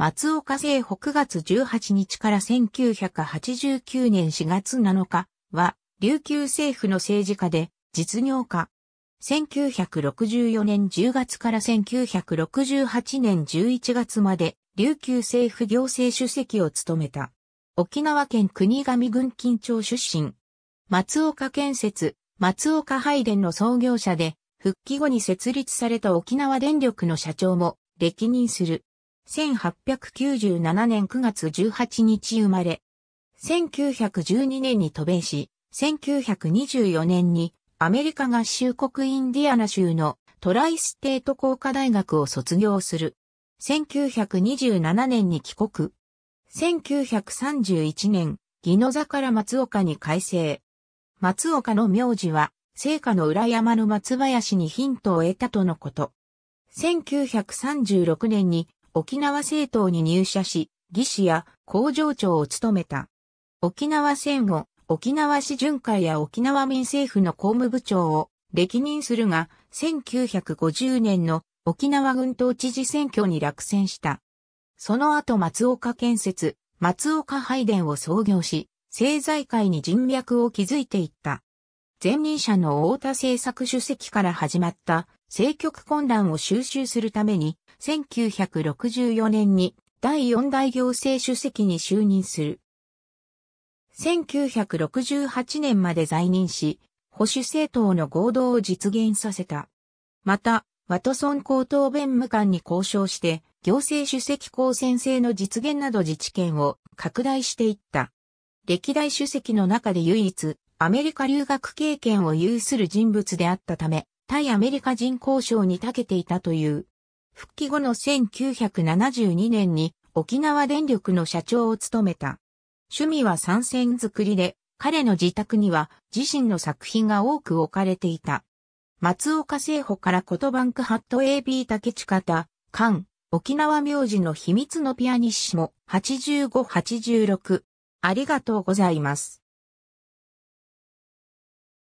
松岡政北月18日から1989年4月7日は、琉球政府の政治家で実業家。1964年10月から1968年11月まで琉球政府行政主席を務めた。沖縄県国神郡金町出身。松岡建設、松岡拝殿の創業者で、復帰後に設立された沖縄電力の社長も歴任する。1897年9月18日生まれ。1912年に渡米し、1924年にアメリカ合衆国インディアナ州のトライステート工科大学を卒業する。1927年に帰国。1931年、宜野座から松岡に改正。松岡の名字は、聖火の裏山の松林にヒントを得たとのこと。1936年に沖縄政党に入社し、技師や工場長を務めた。沖縄戦後、沖縄市巡回や沖縄民政府の公務部長を歴任するが、1950年の沖縄軍統知事選挙に落選した。その後松岡建設、松岡拝殿を創業し、政財界に人脈を築いていった。前任者の太田政策主席から始まった政局混乱を収集するために、1964年に第四代行政主席に就任する。1968年まで在任し、保守政党の合同を実現させた。また、ワトソン高等弁務官に交渉して、行政主席公選制の実現など自治権を拡大していった。歴代主席の中で唯一、アメリカ留学経験を有する人物であったため、対アメリカ人交渉に長けていたという。復帰後の1972年に沖縄電力の社長を務めた。趣味は参戦作りで、彼の自宅には自身の作品が多く置かれていた。松岡聖保からコトバンクハット AB 竹地方、館、沖縄名字の秘密のピアニッシモ8586。ありがとうございます。